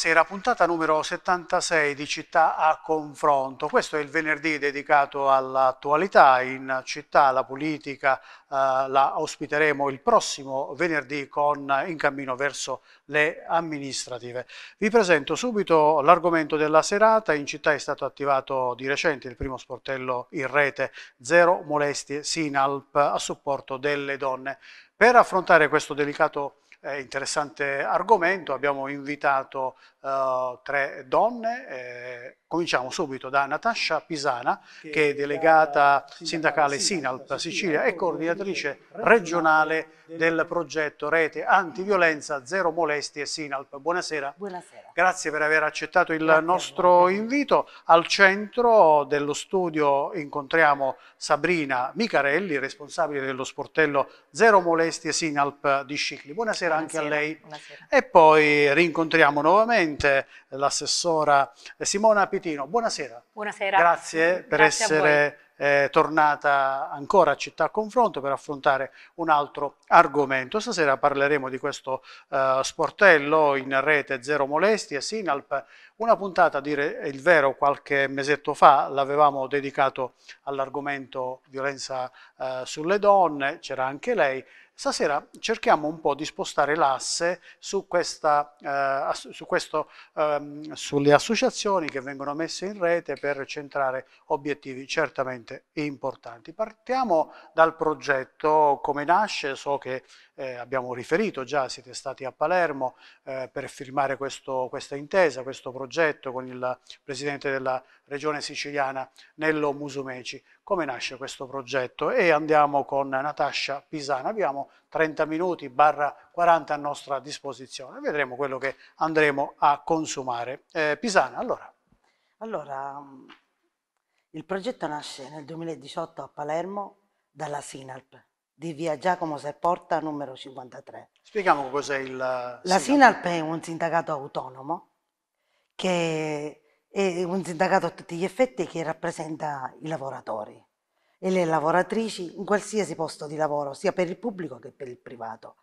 Buonasera, puntata numero 76 di Città a confronto. Questo è il venerdì dedicato all'attualità in città, alla politica, eh, la ospiteremo il prossimo venerdì con In cammino verso le amministrative. Vi presento subito l'argomento della serata, in città è stato attivato di recente il primo sportello in rete Zero Molestie Sinalp a supporto delle donne. Per affrontare questo delicato eh, interessante argomento, abbiamo invitato eh, tre donne. Eh, cominciamo subito da Natascia Pisana, che, che è delegata sindacale, sindacale Sinalp Sicilia e coordinatrice regionale del progetto Rete Antiviolenza Zero Molestie Sinalp. Buonasera. Buonasera. Grazie per aver accettato il Grazie nostro invito. Al centro dello studio incontriamo Sabrina Micarelli, responsabile dello sportello Zero Molestie Sinalp di Scicli. Buonasera, Buonasera. anche a lei. Buonasera. E poi rincontriamo nuovamente nuovamente l'assessora Simona Pitino. Buonasera. Buonasera. Grazie per Grazie essere eh, tornata ancora a Città Confronto per affrontare un altro argomento. Stasera parleremo di questo eh, sportello in rete Zero Molestie, Sinalp, una puntata, a dire il vero, qualche mesetto fa l'avevamo dedicato all'argomento violenza eh, sulle donne, c'era anche lei, Stasera cerchiamo un po' di spostare l'asse su, eh, su eh, sulle associazioni che vengono messe in rete per centrare obiettivi certamente importanti. Partiamo dal progetto, come nasce, so che eh, abbiamo riferito già, siete stati a Palermo eh, per firmare questo, questa intesa, questo progetto con il Presidente della Regione Siciliana, Nello Musumeci come nasce questo progetto e andiamo con Natascia Pisana, abbiamo 30 minuti barra 40 a nostra disposizione, vedremo quello che andremo a consumare. Eh, Pisana, allora. Allora, mm, il progetto nasce nel 2018 a Palermo dalla SINALP di via Giacomo Sepporta numero 53. Spieghiamo cos'è il... La SINALP è un sindacato autonomo che è un sindacato a tutti gli effetti che rappresenta i lavoratori e le lavoratrici in qualsiasi posto di lavoro, sia per il pubblico che per il privato.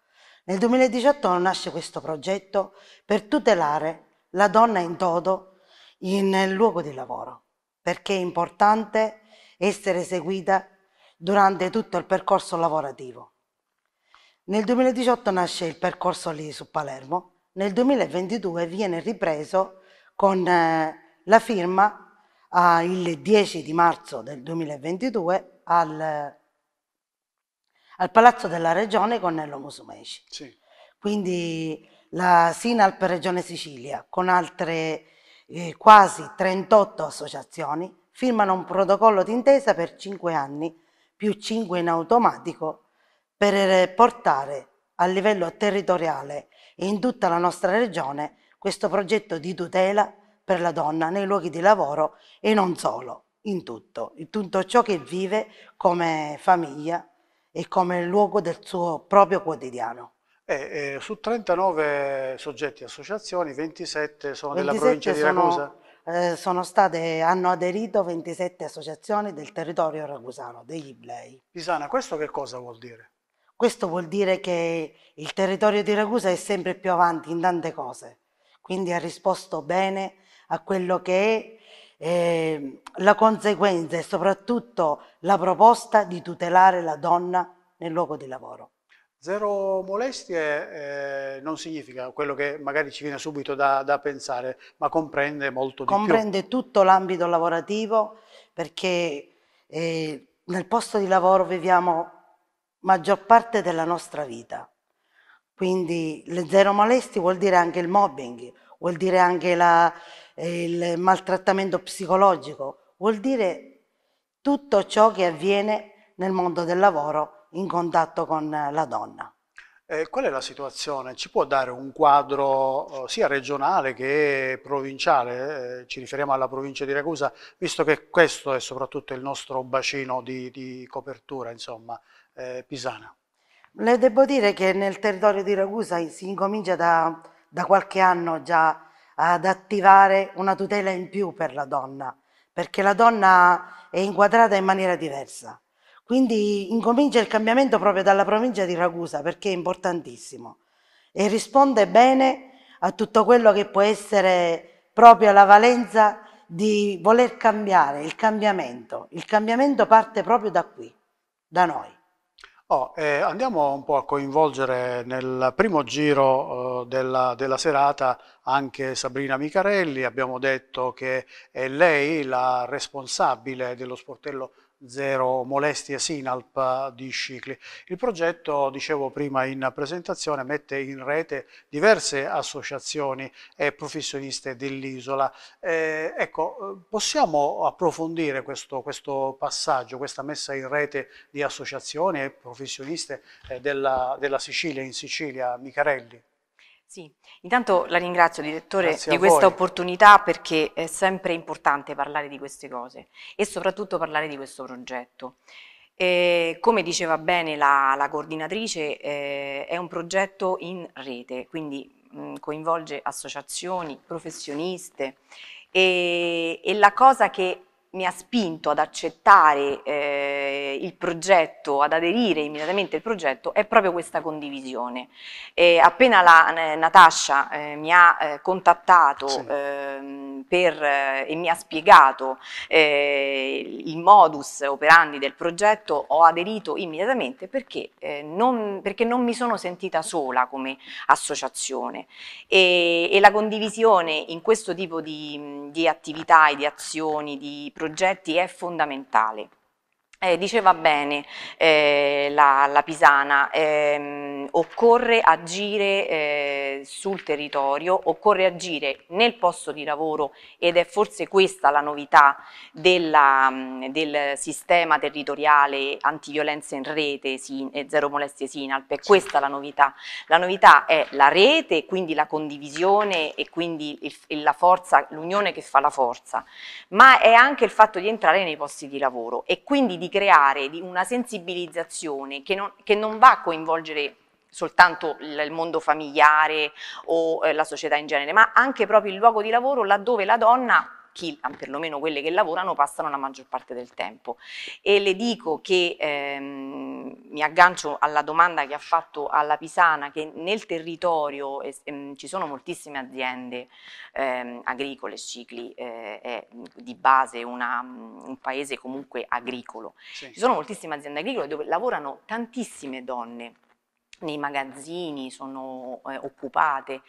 Nel 2018 nasce questo progetto per tutelare la donna in todo nel luogo di lavoro, perché è importante essere seguita durante tutto il percorso lavorativo. Nel 2018 nasce il percorso lì su Palermo, nel 2022 viene ripreso con eh, la firma ah, il 10 di marzo del 2022 al, al Palazzo della Regione con Nello Musumeci. Sì. Quindi la Sinalp Regione Sicilia con altre eh, quasi 38 associazioni firmano un protocollo d'intesa per 5 anni più 5 in automatico per portare a livello territoriale e in tutta la nostra regione questo progetto di tutela per la donna nei luoghi di lavoro e non solo, in tutto, in tutto ciò che vive come famiglia e come luogo del suo proprio quotidiano. Eh, eh, su 39 soggetti e associazioni, 27 sono 27 della provincia di Ragusa? Eh, sono, state, hanno aderito 27 associazioni del territorio ragusano, degli Iblei. Pisana, questo che cosa vuol dire? Questo vuol dire che il territorio di Ragusa è sempre più avanti in tante cose, quindi ha risposto bene a quello che è eh, la conseguenza e soprattutto la proposta di tutelare la donna nel luogo di lavoro. Zero molestie eh, non significa quello che magari ci viene subito da, da pensare, ma comprende molto comprende di più. Comprende tutto l'ambito lavorativo perché eh, nel posto di lavoro viviamo maggior parte della nostra vita. Quindi le zero molestie vuol dire anche il mobbing, vuol dire anche la, eh, il maltrattamento psicologico, vuol dire tutto ciò che avviene nel mondo del lavoro in contatto con eh, la donna. Eh, qual è la situazione? Ci può dare un quadro oh, sia regionale che provinciale? Eh, ci riferiamo alla provincia di Ragusa, visto che questo è soprattutto il nostro bacino di, di copertura, insomma, eh, pisana. Le devo dire che nel territorio di Ragusa si incomincia da, da qualche anno già ad attivare una tutela in più per la donna, perché la donna è inquadrata in maniera diversa. Quindi incomincia il cambiamento proprio dalla provincia di Ragusa, perché è importantissimo e risponde bene a tutto quello che può essere proprio la valenza di voler cambiare, il cambiamento. Il cambiamento parte proprio da qui, da noi. Oh, eh, andiamo un po' a coinvolgere nel primo giro eh, della, della, serata anche Sabrina Micarelli, abbiamo detto che è lei la responsabile dello sportello zero molestie SINALP di cicli. Il progetto, dicevo prima in presentazione, mette in rete diverse associazioni e professioniste dell'isola. Eh, ecco, possiamo approfondire questo, questo, passaggio, questa messa in rete di associazioni e professioniste eh, della, della Sicilia in Sicilia, Micarelli? Sì, intanto la ringrazio direttore Grazie di questa voi. opportunità perché è sempre importante parlare di queste cose e soprattutto parlare di questo progetto. Eh, come diceva bene la, la coordinatrice, eh, è un progetto in rete, quindi mh, mm, coinvolge associazioni, professioniste e, e, la cosa che mi ha spinto ad accettare eh, il progetto, ad aderire immediatamente al progetto, è proprio questa condivisione. E appena la, eh, Natascia eh, mi ha eh, contattato sì. Ehm, per, eh, e mi ha spiegato eh, il modus operandi del progetto, ho aderito immediatamente perché, non, perché non, mi sono sentita sola come associazione. E, e la condivisione in questo tipo di di attività e di azioni, di progetti è fondamentale. Eh, diceva bene eh, la, la, Pisana, ehm, Ehm, occorre agire eh, sul territorio, occorre agire nel posto di lavoro ed è forse questa la novità della, mm, del sistema territoriale antiviolenza in rete sin, e zero molestie Sinalp, è questa la novità. La novità è la rete, quindi la condivisione e quindi il, la forza, l'unione che fa la forza, ma è anche il fatto di entrare nei posti di lavoro e quindi di creare una sensibilizzazione che non, che non va a coinvolgere soltanto il mondo familiare o eh, la società in genere, ma anche proprio il luogo di lavoro laddove la donna chi, perlomeno quelle che lavorano, passano la maggior parte del tempo. E le dico che ehm, mi aggancio alla domanda che ha fatto alla Pisana, che nel territorio ehm, ci sono moltissime aziende ehm, agricole, cicli eh, è di base una, mm, un paese comunque agricolo. Sì. Ci sono moltissime aziende agricole dove lavorano tantissime donne nei magazzini, sono eh, occupate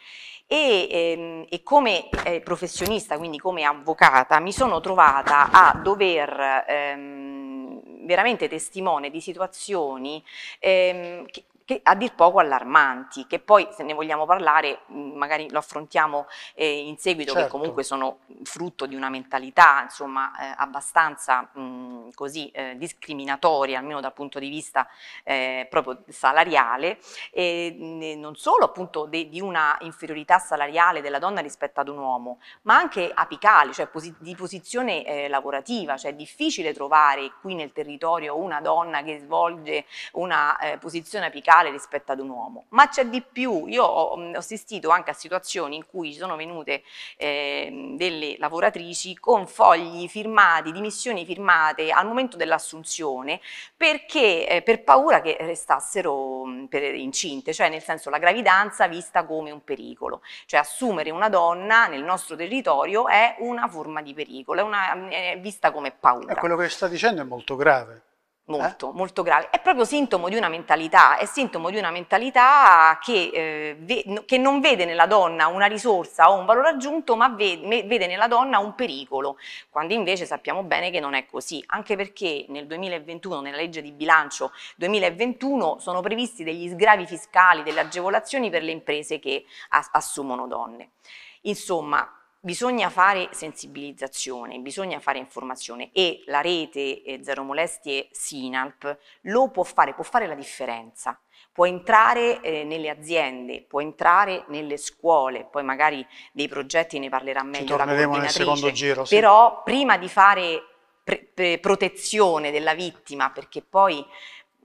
e, ehm, e come eh, professionista, quindi come avvocata, mi sono trovata a dover ehm, veramente testimone di situazioni ehm, che, che a dir poco allarmanti, che poi se ne vogliamo parlare mm, magari lo affrontiamo eh, in seguito, certo. che comunque sono frutto di una mentalità insomma eh, abbastanza mh, mm, Ehm, così eh, discriminatori, almeno dal punto di vista eh, proprio salariale, mhmm, e, non solo appunto de, di una inferiorità salariale della donna rispetto ad un uomo, ma anche apicali, cioè posi di posizione eh, lavorativa, cioè è difficile trovare qui nel territorio una donna che svolge una posizione apicale rispetto ad un uomo, ma c'è di più, io ho mhmm, assistito anche a situazioni in cui ci sono venute eh, delle lavoratrici con fogli firmati, dimissioni firmate al momento dell'assunzione perché eh, per paura che restassero mh, mm, per, incinte, cioè nel senso la gravidanza vista come un pericolo, cioè assumere una donna nel nostro territorio è una forma di pericolo, è, una, è vista come paura. E eh, quello che sta dicendo è molto grave. Molto, eh? molto grave. È proprio sintomo di una mentalità, è sintomo di una mentalità che, eh, ve, che non vede nella donna una risorsa o un valore aggiunto, ma vede, vede, nella donna un pericolo, quando invece sappiamo bene che non è così, anche perché nel 2021, nella legge di bilancio 2021, sono previsti degli sgravi fiscali, delle agevolazioni per le imprese che assumono donne. Insomma, Bisogna fare sensibilizzazione, bisogna fare informazione e la rete eh, Zero Molestie Sinalp lo può fare, può fare la differenza. Può entrare eh, nelle aziende, può entrare nelle scuole, poi magari dei progetti ne parlerà meglio Ci torneremo nel secondo giro. Sì. Però prima di fare protezione della vittima, perché poi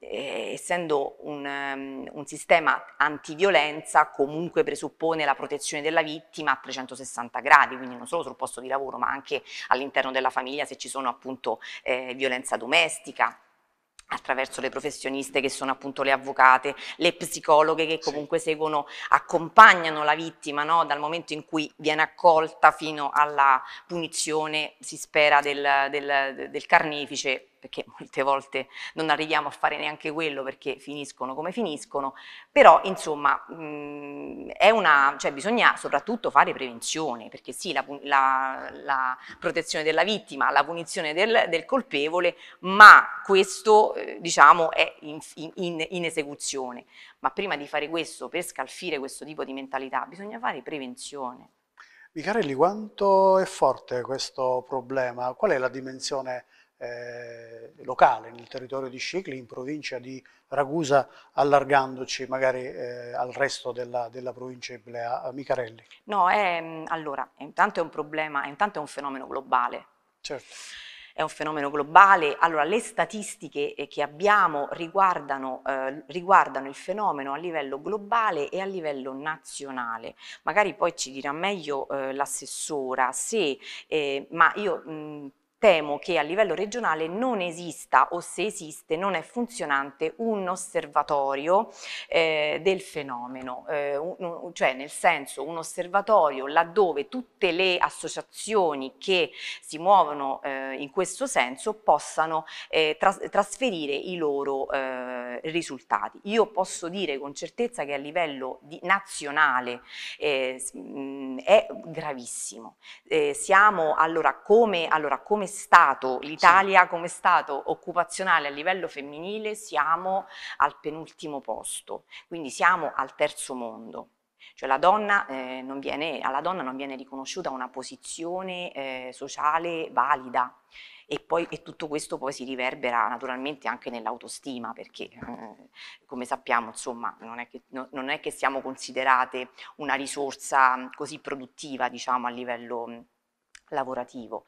eh, essendo un, um, un, sistema antiviolenza comunque presuppone la protezione della vittima a 360 gradi, quindi non solo sul posto di lavoro ma anche all'interno della famiglia se ci sono appunto eh, violenza domestica attraverso le professioniste che sono appunto le avvocate, le psicologhe che comunque sì. seguono, accompagnano la vittima no? dal momento in cui viene accolta fino alla punizione, si spera, del, del, del carnefice perché molte volte non arriviamo a fare neanche quello perché finiscono come finiscono, però insomma mh, mm, una, cioè, bisogna soprattutto fare prevenzione, perché sì la, la, la protezione della vittima, la punizione del, del colpevole, ma questo eh, diciamo è in, in, in esecuzione. Ma prima di fare questo, per scalfire questo tipo di mentalità, bisogna fare prevenzione. Micarelli, quanto è forte questo problema? Qual è la dimensione eh, locale, nel territorio di Scicli, in provincia di Ragusa, allargandoci magari eh, al resto della, della provincia iblea. Micarelli. No, è, mm, allora, intanto è un problema, intanto è un fenomeno globale. Certo è un fenomeno globale. Allora, le statistiche eh, che abbiamo riguardano, eh, riguardano, il fenomeno a livello globale e a livello nazionale. Magari poi ci dirà meglio eh, l'assessora, se, eh, ma io mh, mm, temo che a livello regionale non esista o se esiste non è funzionante un osservatorio eh, del fenomeno, eh, un, cioè nel senso un osservatorio laddove tutte le associazioni che si muovono eh, in questo senso possano eh, tras trasferire i loro eh, eh, risultati. Io posso dire con certezza che a livello di, nazionale eh, mm, è gravissimo. Eh, siamo allora come, allora, come Stato, l'Italia sì. come Stato occupazionale a livello femminile siamo al penultimo posto, quindi siamo al terzo mondo. Cioè la donna, eh, viene, alla donna non viene riconosciuta una posizione eh, sociale valida, e poi e tutto questo poi si riverbera naturalmente anche nell'autostima perché eh, come sappiamo insomma non è, che, no, non è, che, siamo considerate una risorsa mm, così produttiva diciamo a livello mm, lavorativo.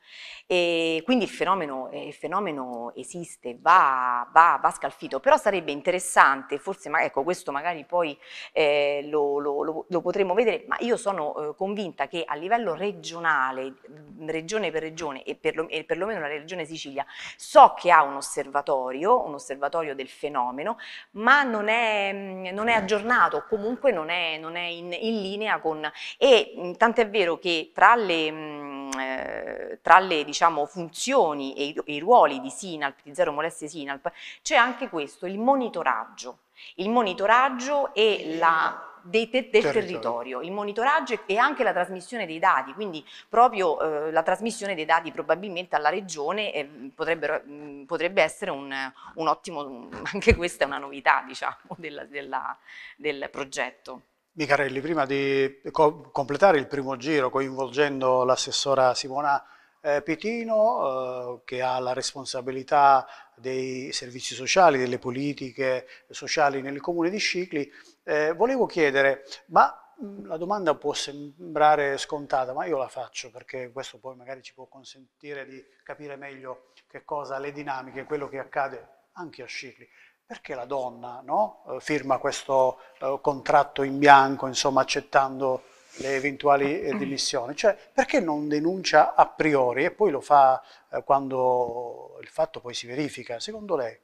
E quindi il fenomeno, eh, il fenomeno esiste, va, va, va, scalfito, però sarebbe interessante, forse ma, ecco, questo magari poi eh, lo, lo, lo, potremo vedere, ma io sono eh, convinta che a livello regionale, mm, regione per regione e, per lo, e perlomeno la regione Sicilia, so che ha un osservatorio, un osservatorio del fenomeno, ma non è, mm, non è aggiornato, comunque non è, non è in, in, linea con... E mm, tant'è vero che tra le eh, tra le diciamo, funzioni e i, i, ruoli di SINALP, di Zero Molestie SINALP, c'è anche questo, il monitoraggio. Il monitoraggio e la del territorio. territorio. il monitoraggio e anche la trasmissione dei dati, quindi proprio eh, la trasmissione dei dati probabilmente alla regione eh, mh, mm, potrebbe essere un, un ottimo, anche questa è una novità diciamo, della, della, del progetto. Micarelli, prima di co completare il primo giro coinvolgendo l'assessora Simona eh, Petino, eh, che ha la responsabilità dei servizi sociali, delle politiche sociali nel comune di Scicli, eh, volevo chiedere, ma mm, la domanda può sembrare scontata, ma io la faccio perché questo poi magari ci può consentire di capire meglio che cosa, le dinamiche, quello che accade anche a Scicli perché la donna no, eh, firma questo eh, contratto in bianco, insomma, accettando le eventuali eh, dimissioni? Cioè, perché non denuncia a priori e poi lo fa quando il fatto poi si verifica? Secondo lei?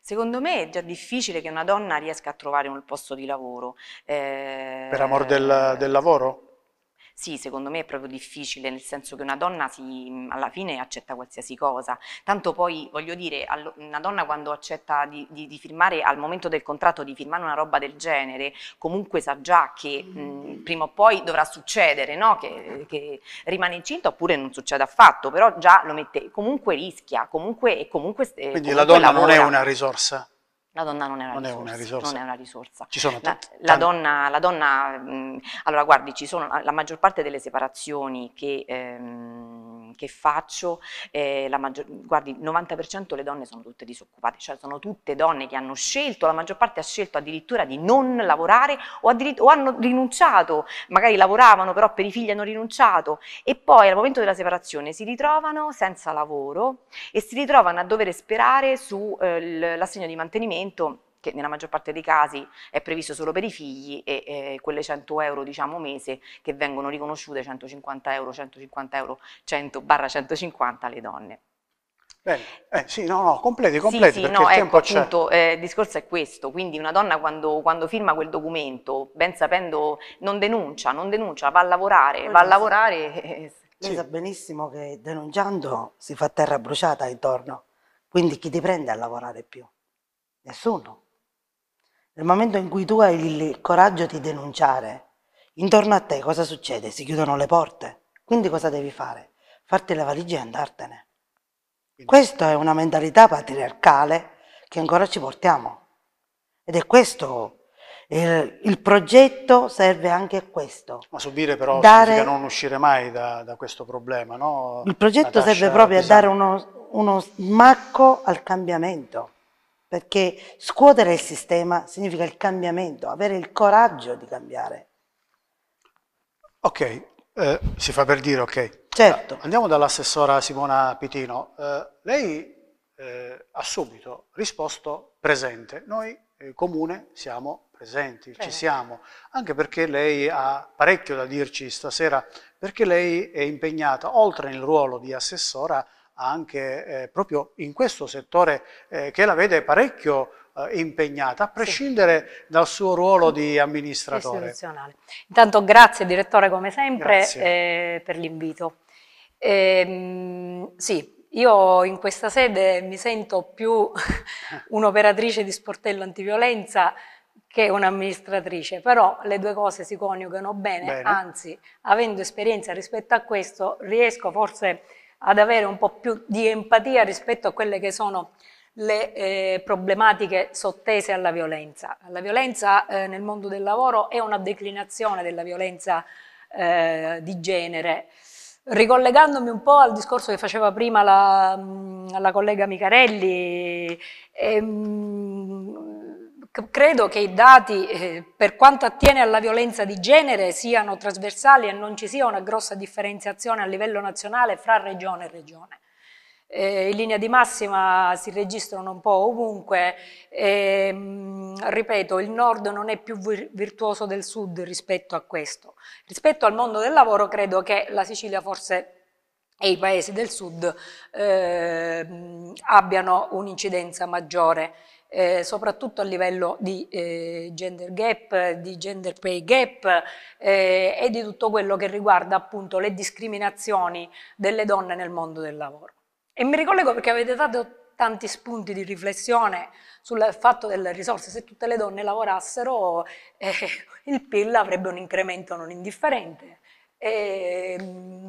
Secondo me è già difficile che una donna riesca a trovare un posto di lavoro. per amor del, del lavoro? Sì, secondo me è proprio difficile, nel senso che una donna si, mhmm, alla fine accetta qualsiasi cosa. Tanto poi, voglio dire, una donna quando accetta di, di, di firmare, al momento del contratto, di firmare una roba del genere, comunque sa già che mm, mh, mhmm, mm, mm. prima o poi dovrà succedere, no? che, che rimane incinta oppure non succede affatto, però già lo mette, comunque rischia, comunque... comunque eh, Quindi comunque la donna lavora. non è una risorsa? La donna non è una, non risorsa, è una risorsa, Non è una risorsa. Ci sono la, la donna, la donna mh, allora guardi, ci sono la maggior parte delle separazioni che, ehm, che faccio, eh, la maggior, guardi, il 90% le donne sono tutte disoccupate, cioè sono tutte donne che hanno scelto, la maggior parte ha scelto addirittura di non lavorare o, o hanno rinunciato, magari lavoravano però per i figli hanno rinunciato e poi al momento della separazione si ritrovano senza lavoro e si ritrovano a dover sperare sull'assegno eh, di mantenimento finanziamento che nella maggior parte dei casi è previsto solo per i figli e eh, quelle 100 euro diciamo mese che vengono riconosciute 150 euro, 150 euro, 100 barra 150 alle donne. Bene, eh, sì, no, no, completi, completi, sì, sì, no, ecco, appunto, eh, il discorso è questo, quindi una donna quando, quando, firma quel documento, ben sapendo, non denuncia, non denuncia, va a lavorare, Poi va a lavorare. Lei sa benissimo che denunciando si fa terra bruciata intorno, quindi chi ti prende a lavorare più? Nessuno. Nel momento in cui tu hai il coraggio di denunciare, intorno a te cosa succede? Si chiudono le porte. Quindi cosa devi fare? Farti la valigia e andartene. Questa è una mentalità patriarcale che ancora ci portiamo. Ed è questo il, il, progetto serve anche a questo. Ma subire però dare... significa non uscire mai da, da questo problema, no? Il progetto Natasha serve proprio a dare uno, uno smacco al cambiamento perché scuotere il sistema significa il cambiamento, avere il coraggio di cambiare. Ok, eh, si fa per dire ok. Certo. Ah, andiamo dall'assessora Simona Pitino. Eh, lei eh, ha subito risposto presente. Noi eh, comune siamo presenti, Bene. ci siamo, anche perché lei ha parecchio da dirci stasera, perché lei è impegnata, oltre nel ruolo di assessora, anche eh, proprio in questo settore eh, che la vede parecchio eh, impegnata, a prescindere sì. dal suo ruolo di amministratore. Intanto grazie direttore come sempre eh, per l'invito. Ehm, sì, io in questa sede mi sento più un'operatrice di sportello antiviolenza che un'amministratrice, però le due cose si coniugano bene, bene, anzi avendo esperienza rispetto a questo riesco forse a ad avere un po' più di empatia rispetto a quelle che sono le eh, problematiche sottese alla violenza. La violenza eh, nel mondo del lavoro è una declinazione della violenza eh, di genere. Ricollegandomi un po' al discorso che faceva prima la, mm, la collega Micarelli, ehm, Credo che i dati eh, per quanto attiene alla violenza di genere siano trasversali e non ci sia una grossa differenziazione a livello nazionale fra regione e regione. Eh, in linea di massima si registrano un po' ovunque, e, ehm, ripeto il nord non è più virtuoso del sud rispetto a questo. Rispetto al mondo del lavoro credo che la Sicilia forse e i paesi del sud eh, abbiano un'incidenza maggiore eh, soprattutto a livello di eh, gender gap, di gender pay gap eh, e di tutto quello che riguarda appunto le discriminazioni delle donne nel mondo del lavoro. E mi ricollego perché avete dato tanti spunti di riflessione sul fatto delle risorse, se tutte le donne lavorassero eh, il PIL avrebbe un incremento non indifferente. E,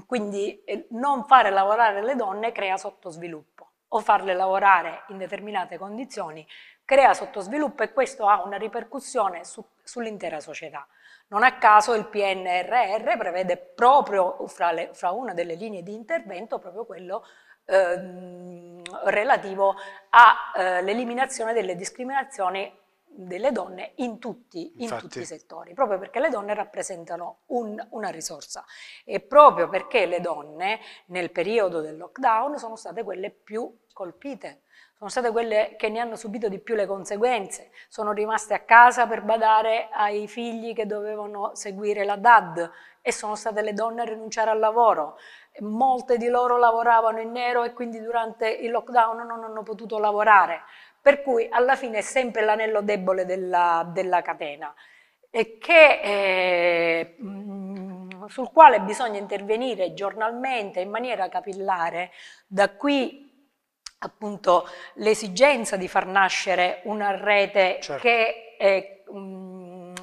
quindi eh, non fare lavorare le donne crea sottosviluppo o farle lavorare in determinate condizioni crea sottosviluppo e questo ha una ripercussione su, sull'intera società. Non a caso il PNRR prevede proprio fra, le, fra una delle linee di intervento proprio quello ehm, eh, relativo all'eliminazione eh, delle discriminazioni delle donne in tutti, in tutti, i settori, proprio perché le donne rappresentano un, una risorsa e proprio perché le donne nel periodo del lockdown sono state quelle più colpite, sono state quelle che ne hanno subito di più le conseguenze, sono rimaste a casa per badare ai figli che dovevano seguire la DAD e sono state le donne a rinunciare al lavoro, molte di loro lavoravano in nero e quindi durante il lockdown non hanno potuto lavorare, per cui alla fine è sempre l'anello debole della, della catena e che, eh, mm, sul quale bisogna intervenire giornalmente in maniera capillare, da qui appunto l'esigenza di far nascere una rete certo. che eh, mh, mm,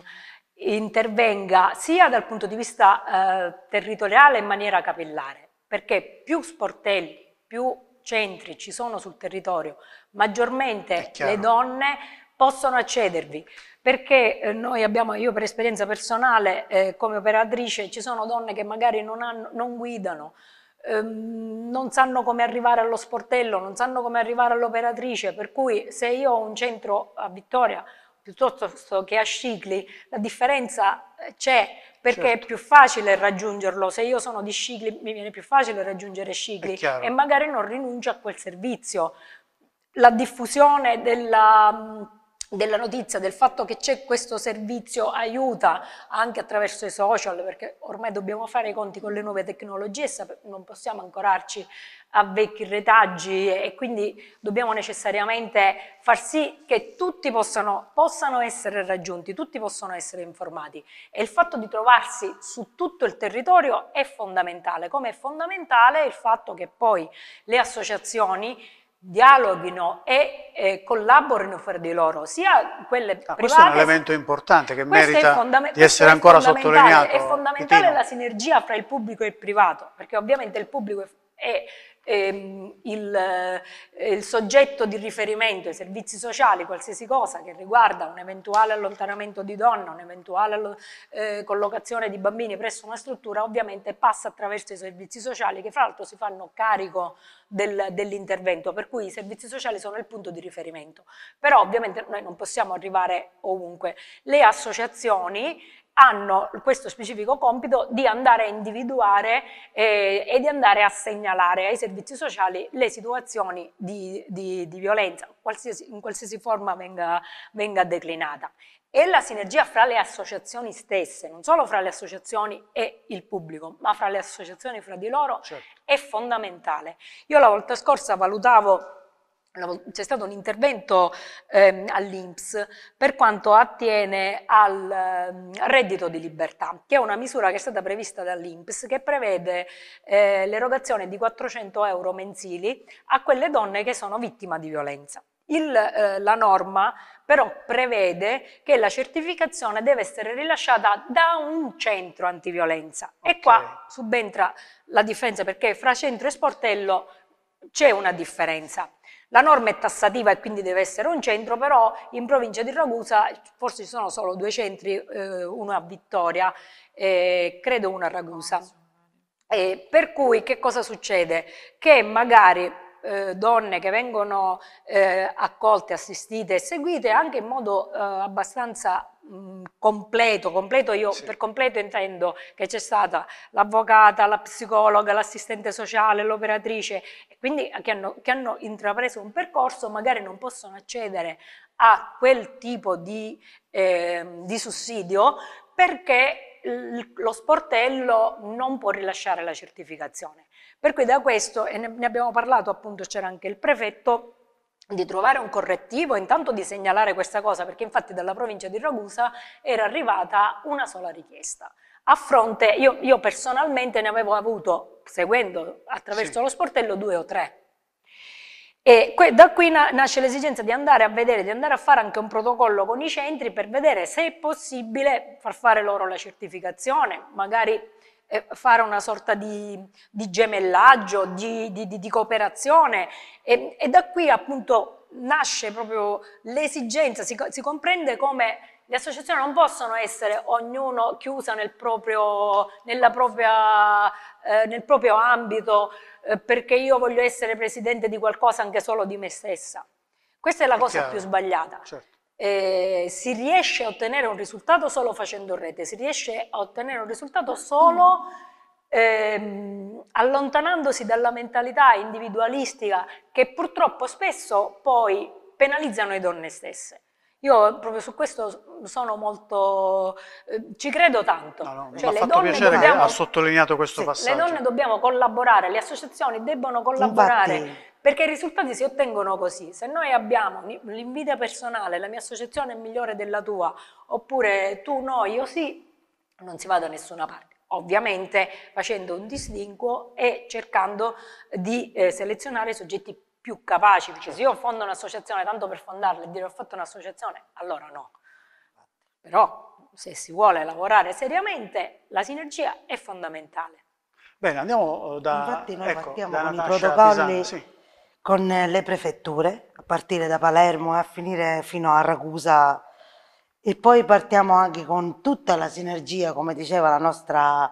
intervenga sia dal punto di vista eh, territoriale in maniera capillare, perché più sportelli, più centri ci sono sul territorio, maggiormente le donne possono accedervi perché eh, noi abbiamo, io per esperienza personale eh, come operatrice ci sono donne che magari non, hanno, non guidano, ehm, non sanno come arrivare allo sportello, non sanno come arrivare all'operatrice, per cui se io ho un centro a Vittoria piuttosto che a Scicli, la differenza eh, c'è perché certo. è più facile raggiungerlo. Se io sono di Scicli mi viene più facile raggiungere Scicli e magari non rinuncio a quel servizio. La diffusione della, della notizia, del fatto che c'è questo servizio aiuta anche attraverso i social, perché ormai dobbiamo fare i conti con le nuove tecnologie, e non possiamo ancorarci a vecchi retaggi e quindi dobbiamo necessariamente far sì che tutti possano, possano essere raggiunti, tutti possano essere informati e il fatto di trovarsi su tutto il territorio è fondamentale, come è fondamentale il fatto che poi le associazioni dialoghino e eh, collaborino fra di loro, sia quelle private... Ah, questo è un elemento importante che merita di essere ancora sottolineato. È fondamentale la sinergia fra il pubblico e il privato, perché ovviamente il pubblico è ehm, il, eh, il, soggetto di riferimento, ai servizi sociali, qualsiasi cosa che riguarda un eventuale allontanamento di donna, un'eventuale eh, collocazione di bambini presso una struttura, ovviamente passa attraverso i servizi sociali che fra l'altro si fanno carico del, dell'intervento, per cui i servizi sociali sono il punto di riferimento. Però ovviamente noi non possiamo arrivare ovunque. Le associazioni hanno questo specifico compito di andare a individuare eh, e di andare a segnalare ai servizi sociali le situazioni di, di, di violenza, qualsiasi, in qualsiasi forma venga, venga declinata e la sinergia fra le associazioni stesse, non solo fra le associazioni e il pubblico, ma fra le associazioni fra di loro certo è fondamentale. Io la volta scorsa valutavo c'è stato un intervento ehm, all'INPS per quanto attiene al ehm, reddito di libertà, che è una misura che è stata prevista dall'INPS che prevede eh, l'erogazione di 400 euro mensili a quelle donne che sono vittime di violenza. Il, eh, la norma però prevede che la certificazione deve essere rilasciata da un centro antiviolenza okay. e qua subentra la differenza perché fra centro e sportello c'è una differenza. La norma è tassativa e quindi deve essere un centro, però in provincia di Ragusa forse ci sono solo due centri, eh, uno a Vittoria e eh, credo uno a Ragusa. Ah, per cui che cosa succede? Che magari eh, donne che vengono eh, accolte, assistite e seguite anche in modo eh, abbastanza mm, completo, completo io sì. per completo intendo che c'è stata l'avvocata, la psicologa, l'assistente sociale, l'operatrice, quindi che hanno, che hanno intrapreso un percorso, magari non possono accedere a quel tipo di, eh, di sussidio perché lo sportello non può rilasciare la certificazione. Per cui da questo, e ne abbiamo parlato appunto, c'era anche il prefetto, di trovare un correttivo, intanto di segnalare questa cosa, perché infatti dalla provincia di Ragusa era arrivata una sola richiesta. A fronte, io, io personalmente ne avevo avuto, seguendo attraverso sì. lo sportello, due o tre. E da qui nasce l'esigenza di andare a vedere, di andare a fare anche un protocollo con i centri per vedere se è possibile far fare loro la certificazione, magari eh, fare una sorta di, di gemellaggio, di, di, di cooperazione e, e, da qui appunto nasce proprio l'esigenza, si, si comprende come le associazioni non possono essere ognuno chiusa nel proprio, propria, eh, nel proprio ambito eh, perché io voglio essere presidente di qualcosa anche solo di me stessa. Questa è la è cosa chiaro, più sbagliata. Certo eh, si riesce a ottenere un risultato solo facendo rete, si riesce a ottenere un risultato solo ehm, allontanandosi dalla mentalità individualistica che purtroppo spesso poi penalizzano le donne stesse. Io proprio su questo sono molto, eh, ci credo tanto. No, no, cioè, mi ha cioè, fatto piacere dobbiamo, che ha sottolineato questo sì, passaggio. Le donne dobbiamo collaborare, le associazioni debbono collaborare Infatti perché i risultati si ottengono così. Se noi abbiamo l'invidia personale, la mia associazione è migliore della tua, oppure tu no, io sì, non si va da nessuna parte ovviamente facendo un distinguo e cercando di eh, selezionare i soggetti più capaci, perché se io fondo un'associazione tanto per fondarla e dire ho fatto un'associazione, allora no. Però se si vuole lavorare seriamente la sinergia è fondamentale. Bene, andiamo eh, da... Infatti noi ecco, partiamo con i protocolli... Pisano, sì con eh, le prefetture, a partire da Palermo e eh, a finire fino a Ragusa e poi partiamo anche con tutta la sinergia, come diceva la nostra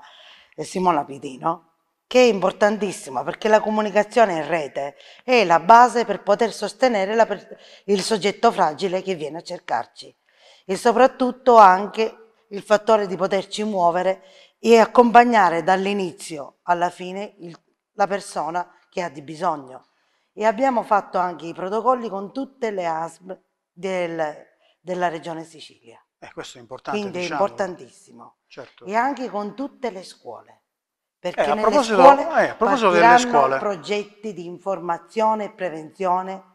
eh, Simona Pitino, che è importantissima perché la comunicazione in rete è la base per poter sostenere la, il soggetto fragile che viene a cercarci e soprattutto anche il fattore di poterci muovere e accompagnare dall'inizio alla fine il, la persona che ha di bisogno e abbiamo fatto anche i protocolli con tutte le ASB del, della regione Sicilia. Eh, questo è importante. Quindi diciamo. è importantissimo. Certo. E anche con tutte le scuole. Perché eh, a proposito, scuole eh, a proposito delle scuole progetti di informazione e prevenzione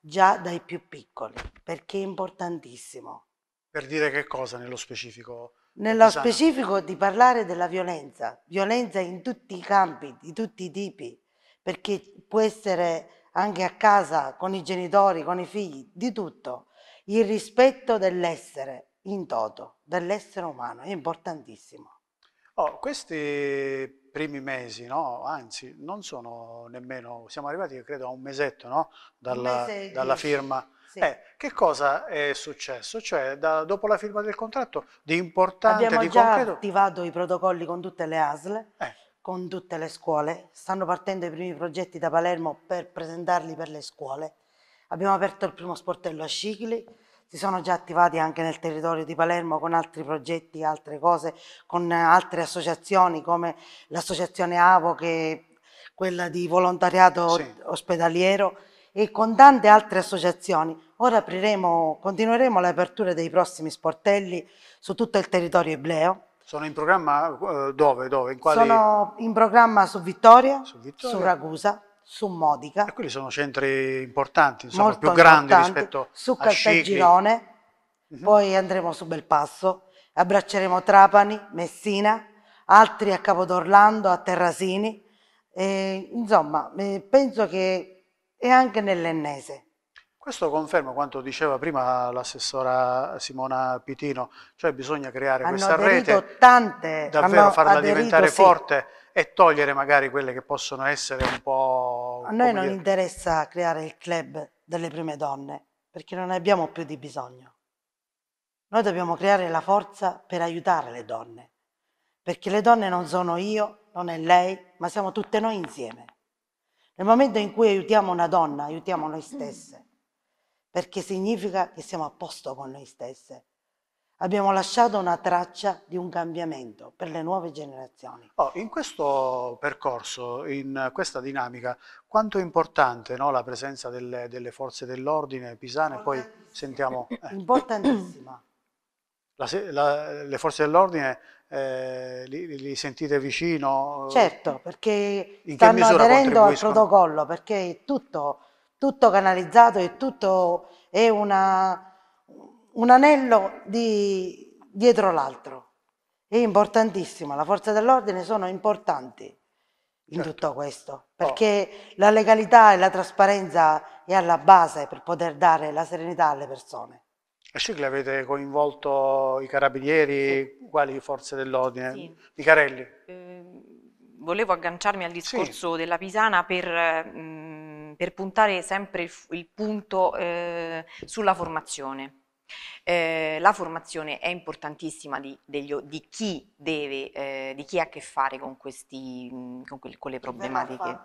già dai più piccoli, perché è importantissimo. Per dire che cosa nello specifico? Nello specifico di parlare della violenza, violenza in tutti i campi, di tutti i tipi, perché può essere anche a casa, con i genitori, con i figli, di tutto. Il rispetto dell'essere in toto, dell'essere umano, è importantissimo. Oh, questi primi mesi, no? anzi, non sono nemmeno, siamo arrivati credo a un mesetto no? dalla, un dalla firma. Sì. Eh, che cosa è successo? Cioè, da, dopo la firma del contratto, di importante, Abbiamo di concreto... Abbiamo già attivato i protocolli con tutte le ASL, eh con tutte le scuole. Stanno partendo i primi progetti da Palermo per presentarli per le scuole. Abbiamo aperto il primo sportello a Scicli, si sono già attivati anche nel territorio di Palermo con altri progetti, altre cose, con altre associazioni come l'associazione AVO che è quella di volontariato sì. ospedaliero e con tante altre associazioni. Ora apriremo, continueremo l'apertura dei prossimi sportelli su tutto il territorio ebleo sono in programma eh, dove? dove in quali... Sono in programma su Vittoria, su, Vittoria. su Ragusa, su Modica. E quelli sono centri importanti, insomma, più grandi rispetto su a Caltagirone, uh -huh. Mhm. poi andremo su Belpasso, abbracceremo Trapani, Messina, altri a Capodorlando, a Terrasini, e, insomma eh, penso che è anche nell'Ennese. Questo conferma quanto diceva prima l'assessora Simona Pitino, cioè bisogna creare hanno questa rete, tante, davvero farla aderito, diventare sì. forte e togliere magari quelle che possono essere un po'... A noi non dire. interessa creare il club delle prime donne, perché non ne abbiamo più di bisogno. Noi dobbiamo creare la forza per aiutare le donne, perché le donne non sono io, non è lei, ma siamo tutte noi insieme. Nel momento in cui aiutiamo una donna, aiutiamo noi stesse perché significa che siamo a posto con noi stesse. Abbiamo lasciato una traccia di un cambiamento per le nuove generazioni. Oh, in questo percorso, in questa dinamica, quanto è importante no, la presenza delle, delle forze dell'ordine pisane? Poi sentiamo... Eh. Importantissima. La, la, le forze dell'ordine eh, li, li, sentite vicino? Certo, perché stanno aderendo al protocollo, perché tutto tutto canalizzato e tutto è una, un anello di, dietro l'altro. È importantissimo, la forza dell'ordine sono importanti in certo. tutto questo, oh. perché oh. la legalità e la trasparenza è alla base per poter dare la serenità alle persone. A eh Scicle avete coinvolto i carabinieri, sì. quali forze dell'ordine? Sì. Di Carelli? Eh, volevo agganciarmi al discorso sì. della Pisana per... Mh, eh, per puntare sempre il, il punto eh, sulla formazione. Eh, la formazione è importantissima di, degli, di, chi deve, eh, di, chi ha a che fare con, questi, con, que, con le problematiche,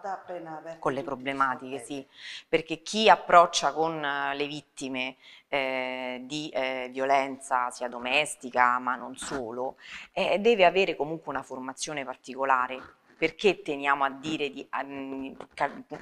con le problematiche sì. perché chi approccia con eh, le vittime eh, di eh, violenza sia domestica ma non solo, eh, deve avere comunque una formazione particolare perché teniamo a dire, di, um,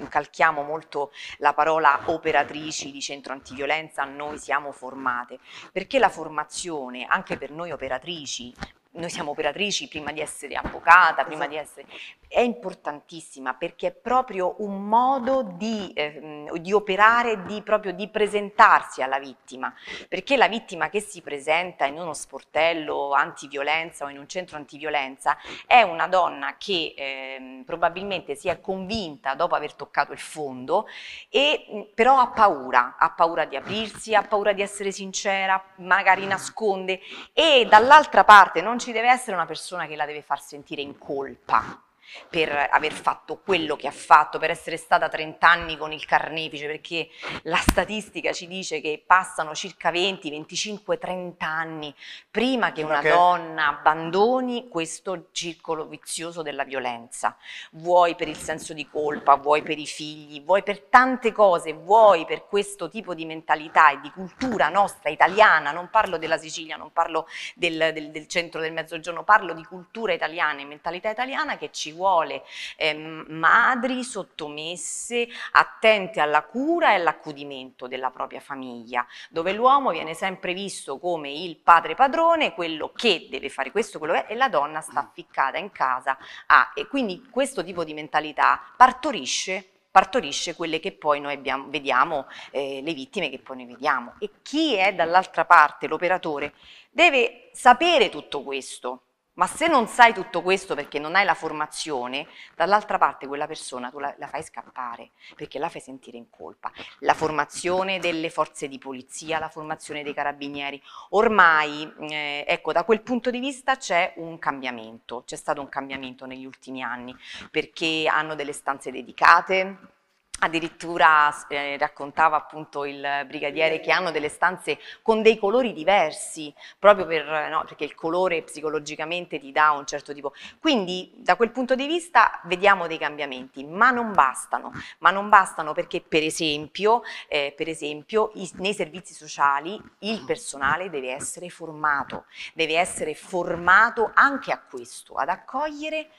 calchiamo molto la parola operatrici di centro antiviolenza, noi siamo formate, perché la formazione anche per noi operatrici, noi siamo operatrici prima di essere avvocata, prima esatto. di essere... è importantissima perché è proprio un modo di, eh, di operare, di, proprio di presentarsi alla vittima, perché la vittima che si presenta in uno sportello antiviolenza o in un centro antiviolenza è una donna che eh, probabilmente si è convinta dopo aver toccato il fondo e però ha paura, ha paura di aprirsi, ha paura di essere sincera, magari nasconde e dall'altra parte non ci deve essere una persona che la deve far sentire in colpa per aver fatto quello che ha fatto, per essere stata 30 anni con il carnefice, perché la statistica ci dice che passano circa 20, 25, 30 anni prima che una okay. donna abbandoni questo circolo vizioso della violenza. Vuoi per il senso di colpa, vuoi per i figli, vuoi per tante cose, vuoi per questo tipo di mentalità e di cultura nostra italiana, non parlo della Sicilia, non parlo del, del, del centro del Mezzogiorno, parlo di cultura italiana e mentalità italiana che ci vuole vuole eh, madri sottomesse, attente alla cura e all'accudimento della propria famiglia, dove l'uomo viene sempre visto come il padre padrone, quello che deve fare questo, quello che è, e la donna sta mm. ficcata in casa. Ah, e quindi questo tipo di mentalità partorisce partorisce quelle che poi noi abbiamo, vediamo, eh, le vittime che poi noi vediamo. E chi è dall'altra parte, l'operatore, deve sapere tutto questo, ma se non sai tutto questo perché non hai la formazione, dall'altra parte quella persona tu la, la, fai scappare, perché la fai sentire in colpa. La formazione delle forze di polizia, la formazione dei carabinieri, ormai eh, ecco, da quel punto di vista c'è un cambiamento, c'è stato un cambiamento negli ultimi anni, perché hanno delle stanze dedicate, addirittura eh, raccontava appunto il brigadiere che hanno delle stanze con dei colori diversi, proprio per, eh, no, perché il colore psicologicamente ti dà un certo tipo. Quindi da quel punto di vista vediamo dei cambiamenti, ma non bastano, ma non bastano perché per esempio, eh, per esempio i, nei servizi sociali il personale deve essere formato, deve essere formato anche a questo, ad accogliere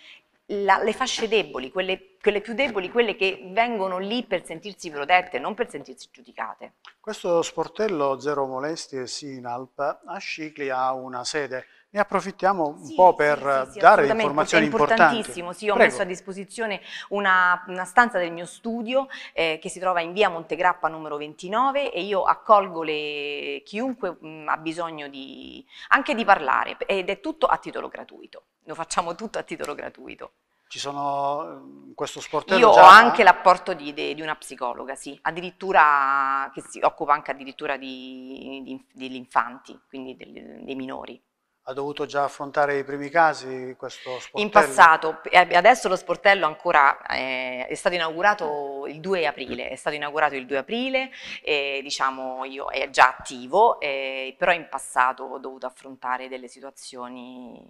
la, le fasce deboli, quelle, quelle, più deboli, quelle che vengono lì per sentirsi protette, non per sentirsi giudicate. Questo sportello Zero Molestie Sinalp a Scicli ha una sede ne approfittiamo un sì, po' per sì, sì, dare informazioni importanti. È importantissimo, sì, ho Prego. messo a disposizione una, una stanza del mio studio eh, che si trova in via Montegrappa numero 29 e io accolgo le, chiunque mh, mm, ha bisogno di, anche di parlare ed è tutto a titolo gratuito, lo facciamo tutto a titolo gratuito. Ci sono mm, questo sportello Io già... ho anche l'apporto di, di, una psicologa, sì, addirittura che si occupa anche addirittura di, di, degli infanti, quindi del, dei minori ha dovuto già affrontare i primi casi questo sportello? In passato, adesso lo sportello ancora eh, è stato inaugurato il 2 aprile, è stato inaugurato il 2 aprile, eh, diciamo io, è già attivo, eh, però in passato ho dovuto affrontare delle situazioni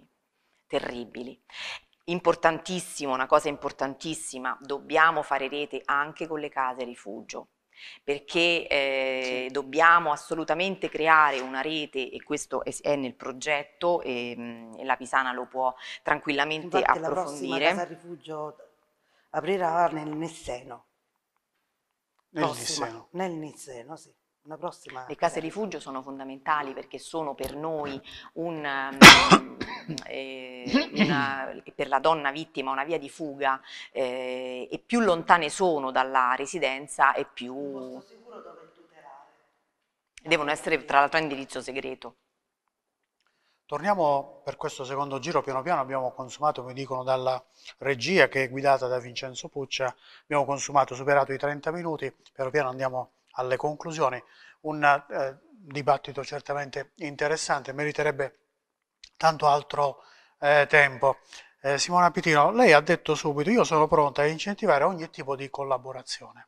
terribili. Importantissimo, una cosa importantissima, dobbiamo fare rete anche con le case rifugio perché eh, sì. dobbiamo assolutamente creare una rete e questo è, nel progetto e, ehm, e la Pisana lo può tranquillamente Infatti approfondire. La prossima casa rifugio aprirà nel Nesseno. Nel prossima, Nesseno. Nel Nesseno, sì. Prossima... Le case rifugio sono fondamentali perché sono per noi un, ehm, eh, una, per la donna vittima una via di fuga eh, e più lontane sono dalla residenza e più... Devono essere tra l'altro a indirizzo segreto. Torniamo per questo secondo giro, piano piano abbiamo consumato, mi dicono dalla regia che è guidata da Vincenzo Puccia, abbiamo consumato, superato i 30 minuti, piano piano andiamo alle conclusioni, un eh, dibattito certamente interessante, meriterebbe tanto altro eh, tempo. Eh, Simona Pitino, lei ha detto subito, io sono pronta a incentivare ogni tipo di collaborazione.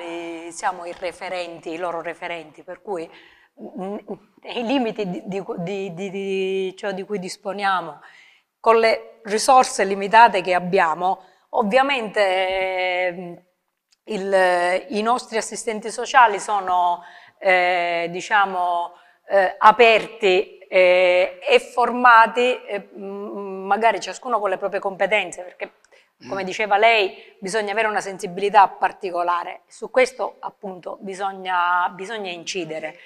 Eh, siamo i referenti, i loro referenti, per cui mm, mm, i limiti di, di, di, di, ciò di cui disponiamo, con le risorse limitate che abbiamo, ovviamente eh, il, i nostri assistenti sociali sono eh, diciamo, eh, aperti eh, e formati, eh, magari ciascuno con le proprie competenze, perché mm. come diceva lei bisogna avere una sensibilità particolare, su questo appunto bisogna, bisogna incidere.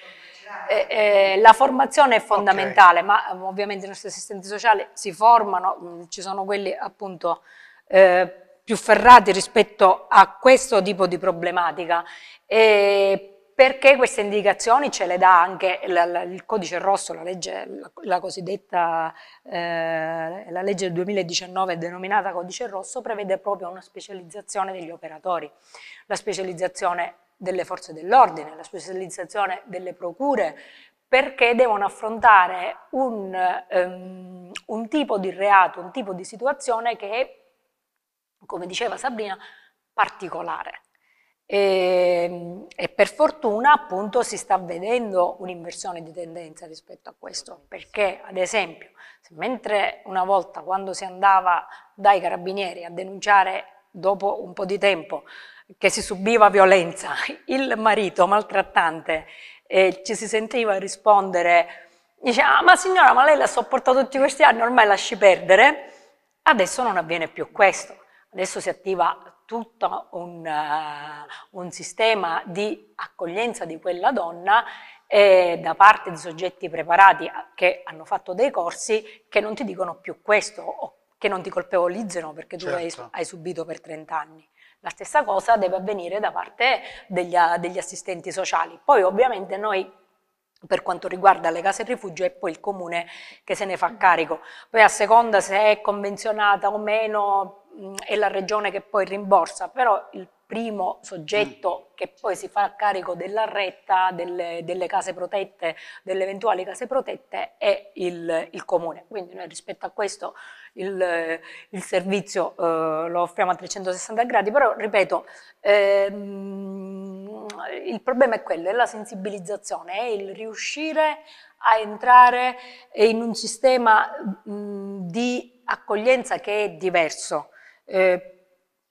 Eh, eh, la formazione è fondamentale, okay. ma ovviamente i nostri assistenti sociali si formano, mm, ci sono quelli appunto eh, più ferrati rispetto a questo tipo di problematica. E perché queste indicazioni ce le dà anche il, il codice rosso, la legge, la, la cosiddetta eh, la legge del 2019 denominata codice rosso, prevede proprio una specializzazione degli operatori, la specializzazione delle forze dell'ordine, la specializzazione delle procure, perché devono affrontare un, um, un tipo di reato, un tipo di situazione che è, come diceva Sabrina, particolare e, ehm, e, per fortuna appunto si sta vedendo un'inversione di tendenza rispetto a questo, perché ad esempio, mentre una volta quando si andava dai carabinieri a denunciare dopo un po' di tempo che si subiva violenza, il marito maltrattante eh, ci si sentiva rispondere, dice ah, ma signora ma lei l'ha sopportato tutti questi anni, ormai lasci perdere, adesso non avviene più questo. Adesso si attiva tutto un, uh, un sistema di accoglienza di quella donna eh, da parte di soggetti preparati che hanno fatto dei corsi che non ti dicono più questo o che non ti colpevolizzano perché tu certo. hai, hai subito per 30 anni. La stessa cosa deve avvenire da parte degli, eh, degli, assistenti sociali. Poi ovviamente noi per quanto riguarda le case rifugio è poi il comune che se ne fa mm. carico. Poi a seconda se è convenzionata o meno mh, mm, è la regione che poi rimborsa, però il primo soggetto mm. che poi si fa carico della retta delle, delle case protette, delle eventuali case protette, è il, il comune. Quindi noi rispetto a questo il, il servizio eh, lo offriamo a 360 gradi, però ripeto, ehm, il problema è quello, è la sensibilizzazione, è il riuscire a entrare in un sistema mh, mm, di accoglienza che è diverso eh,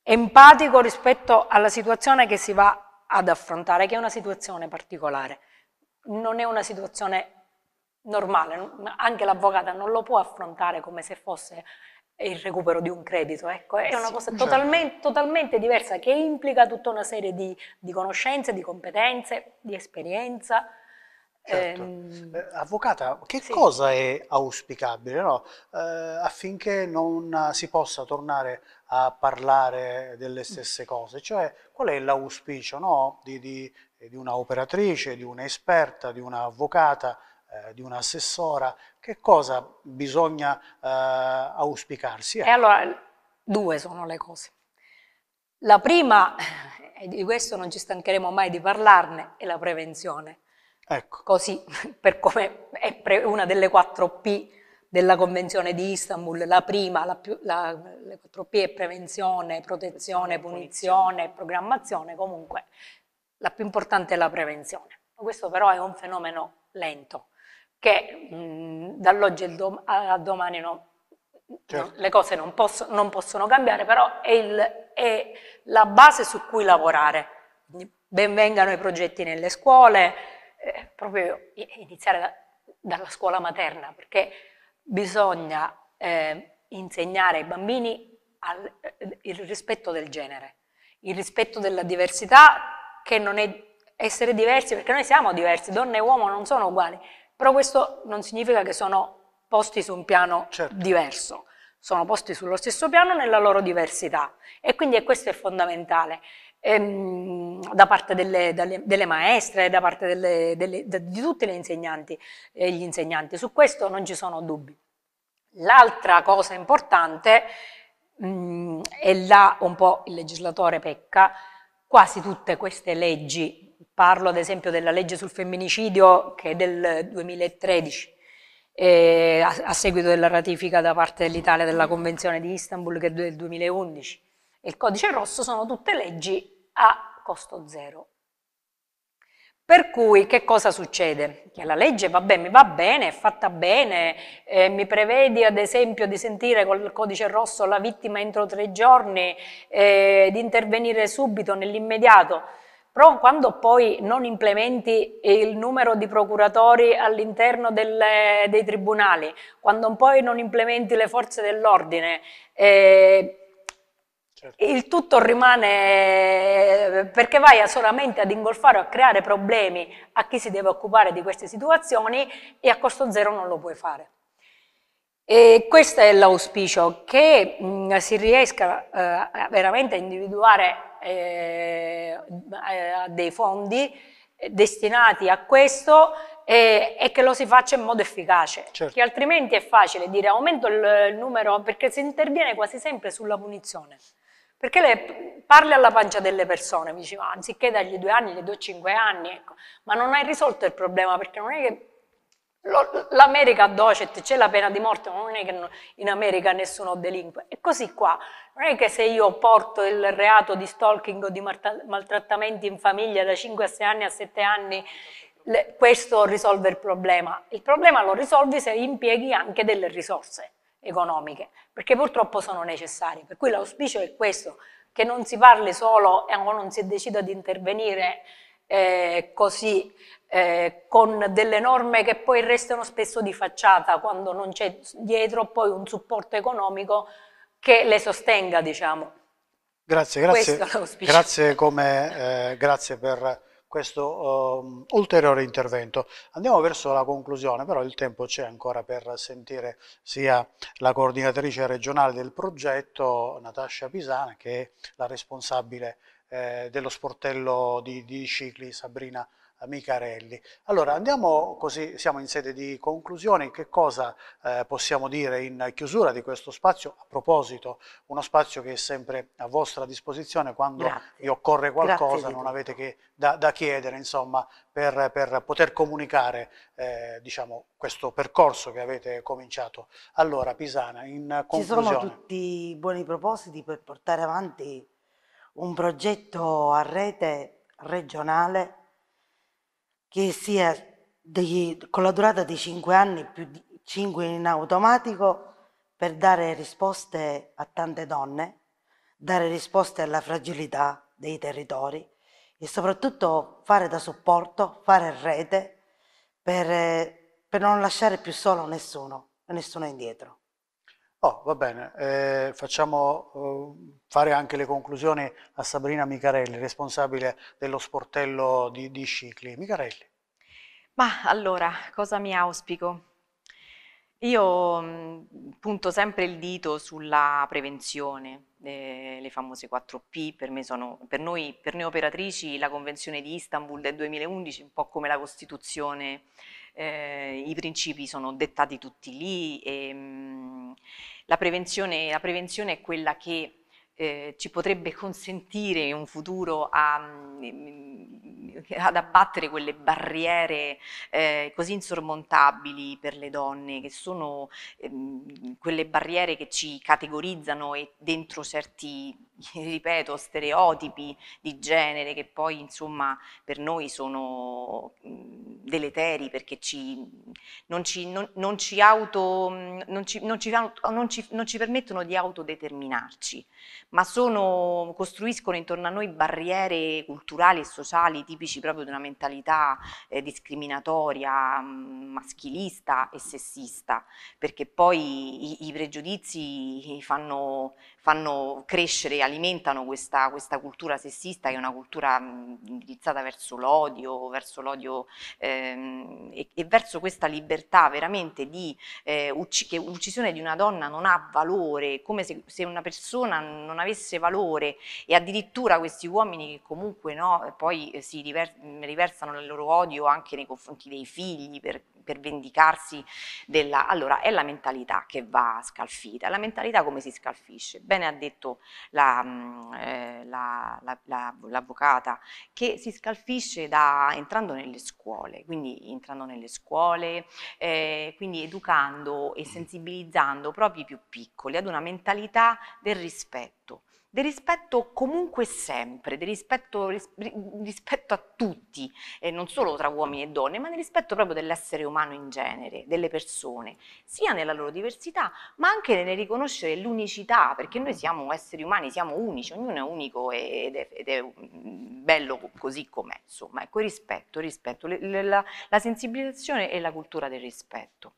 empatico rispetto alla situazione che si va ad affrontare, che è una situazione particolare, non è una situazione normale, anche l'avvocata non lo può affrontare come se fosse il recupero di un credito, ecco, è una cosa certo. totalmente, totalmente diversa che implica tutta una serie di, di conoscenze, di competenze, di esperienza. Certo. Ehm, eh, avvocata, che sì. cosa è auspicabile no? eh, affinché non si possa tornare a parlare delle stesse cose, cioè qual è l'auspicio no? di, di, di una operatrice, di un'esperta, di un'avvocata, eh, di un'assessora, che cosa bisogna eh, auspicarsi? E allora due sono le cose. La prima, e di questo non ci stancheremo mai di parlarne, è la prevenzione. Ecco. Così, per come è una delle quattro P della Convenzione di Istanbul, la prima, la, più, la, le 4P prevenzione, protezione, punizione, programmazione, comunque la più importante è la prevenzione. Questo però è un fenomeno lento, che dall'oggi dom a domani no, certo. le cose non, posso, non, possono cambiare, però è, il, è, la base su cui lavorare. Benvengano i progetti nelle scuole, eh, proprio iniziare da, dalla scuola materna, perché bisogna eh, insegnare ai bambini al, eh, il rispetto del genere, il rispetto della diversità che non è essere diversi, perché noi siamo diversi, donne e uomo non sono uguali, però questo non significa che sono posti su un piano certo. diverso, sono posti sullo stesso piano nella loro diversità e quindi questo è fondamentale ehm, da parte delle, dalle, delle, maestre, da parte delle, delle, da, di tutti gli insegnanti, eh, gli insegnanti. Su questo non ci sono dubbi. L'altra cosa importante, mh, mm, e là un po' il legislatore pecca, quasi tutte queste leggi, parlo ad esempio della legge sul femminicidio che è del 2013, eh, a, a, seguito della ratifica da parte dell'Italia della Convenzione di Istanbul che è del 2011, e il codice rosso sono tutte leggi a costo zero. Per cui che cosa succede? Che la legge vabbè, mi va bene, è fatta bene, eh, mi prevedi ad esempio di sentire col codice rosso la vittima entro tre giorni, eh, di intervenire subito, nell'immediato, però quando poi non implementi il numero di procuratori all'interno eh, dei tribunali, quando poi non implementi le forze dell'ordine, eh, Certo. Il tutto rimane perché vai solamente ad ingolfare o a creare problemi a chi si deve occupare di queste situazioni e a costo zero non lo puoi fare. E questo è l'auspicio, che mh, si riesca eh, veramente a individuare eh, dei fondi destinati a questo eh, e che lo si faccia in modo efficace, certo. che altrimenti è facile dire aumento il numero perché si interviene quasi sempre sulla punizione. Perché le parli alla pancia delle persone, mi diceva, anziché dargli due anni, gli do cinque anni, ecco. ma non hai risolto il problema perché non è che L'America ha docet, c'è la pena di morte, ma non è che in America nessuno delinque. E così qua, non è che se io porto il reato di stalking o di maltrattamenti in famiglia da 5 a 6 anni a 7 anni, questo risolve il problema. Il problema lo risolvi se impieghi anche delle risorse economiche, perché purtroppo sono necessarie. Per cui l'auspicio è questo, che non si parli solo e non si decida di intervenire eh, così eh, con delle norme che poi restano spesso di facciata quando non c'è dietro poi un supporto economico che le sostenga, diciamo. Grazie, grazie, grazie, come, eh, grazie per questo um, ulteriore intervento. Andiamo verso la conclusione, però il tempo c'è ancora per sentire sia la coordinatrice regionale del progetto, Natascia Pisana, che la responsabile eh, dello sportello di, di cicli, Sabrina Pisana. Micarelli. Allora andiamo così, siamo in sede di conclusione, che cosa eh, possiamo dire in chiusura di questo spazio? A proposito, uno spazio che è sempre a vostra disposizione quando Grazie. vi occorre qualcosa, non avete che da, da chiedere insomma, per, per, poter comunicare eh, diciamo, questo percorso che avete cominciato. Allora Pisana, in conclusione. Ci sono tutti buoni propositi per portare avanti un progetto a rete regionale che sia degli, con la durata di 5 anni più 5 in automatico per dare risposte a tante donne, dare risposte alla fragilità dei territori e soprattutto fare da supporto, fare rete per, eh, per non lasciare più solo nessuno, nessuno indietro. Oh, va bene, eh, facciamo eh, fare anche le conclusioni a Sabrina Micarelli, responsabile dello sportello di, di Scicli. Micarelli. Ma allora, cosa mi auspico? Io mh, mm, punto sempre il dito sulla prevenzione, eh, le famose 4P, per, sono, per, noi, per noi operatrici la Convenzione di Istanbul del 2011, un po' come la Costituzione eh, i principi sono dettati tutti lì. E, ehm, mh, la, prevenzione, la prevenzione è quella che eh, ci potrebbe consentire in un futuro a, mm, ad abbattere quelle barriere eh, così insormontabili per le donne, che sono ehm, quelle barriere che ci categorizzano e dentro certi, ripeto, stereotipi di genere che poi insomma per noi sono mm, deleteri perché ci, non, ci, non, non ci auto, mm, non ci, non ci permettono di autodeterminarci ma sono, costruiscono intorno a noi barriere culturali e sociali tipici proprio di una mentalità eh, discriminatoria, mm, maschilista e sessista, perché poi i, i pregiudizi fanno fanno crescere, alimentano questa, questa, cultura sessista che è una cultura mm, indirizzata verso l'odio, verso l'odio ehm, e, e, verso questa libertà veramente di eh, ucc che l'uccisione di una donna non ha valore, come se, se, una persona non avesse valore e addirittura questi uomini che comunque no, eh, poi eh, si river riversano il loro odio anche nei confronti dei figli per, per vendicarsi della... Allora è la mentalità che va scalfita, la mentalità come si scalfisce? Beh, bene ha detto mm, eh, l'avvocata, la, eh, che si scalfisce da, entrando nelle scuole, quindi entrando nelle scuole, eh, quindi educando e sensibilizzando proprio i più piccoli ad una mentalità del rispetto del rispetto comunque sempre, del rispetto, rispetto a tutti, eh, non solo tra uomini e donne, ma del rispetto proprio dell'essere umano in genere, delle persone, sia nella loro diversità, ma anche nel riconoscere l'unicità, perché noi siamo esseri umani, siamo unici, ognuno è unico ed è, ed è mm, bello così com'è, insomma, ecco il rispetto, rispetto, la, la sensibilizzazione e la cultura del rispetto.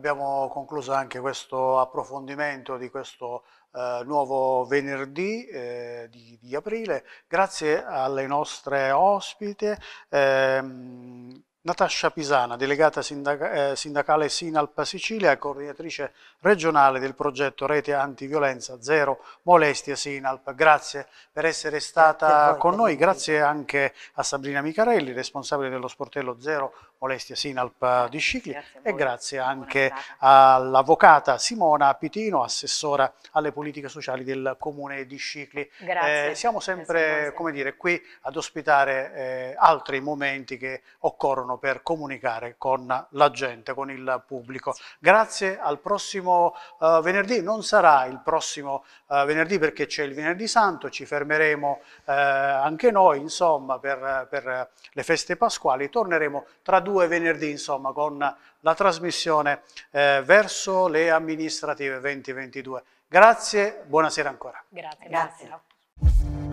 Abbiamo concluso anche questo approfondimento di questo eh, nuovo venerdì eh, di, di, aprile. Grazie alle nostre ospite. Ehm, Natascia Pisana, delegata sindaca, eh, sindacale Sinalpa Sicilia e coordinatrice regionale del progetto Rete Antiviolenza Zero Molestia Sinalp. Grazie per essere stata con noi, grazie anche a Sabrina Micarelli, responsabile dello sportello Zero Molestia. Molestia Sinalp eh, di Scicli grazie e grazie anche all'avvocata Simona Pitino, assessora alle politiche sociali del comune di Scicli. Eh, grazie. Eh, siamo sempre Come dire, qui ad ospitare eh, altri momenti che occorrono per comunicare con la gente, con il pubblico. Grazie al prossimo eh, venerdì, non sarà il prossimo eh, venerdì perché c'è il venerdì santo, ci fermeremo anche noi insomma per, per le feste pasquali, torneremo tra due due venerdì, insomma, con la trasmissione eh, verso le amministrative 2022. Grazie, buonasera ancora. Grazie. Grazie. Buonasera.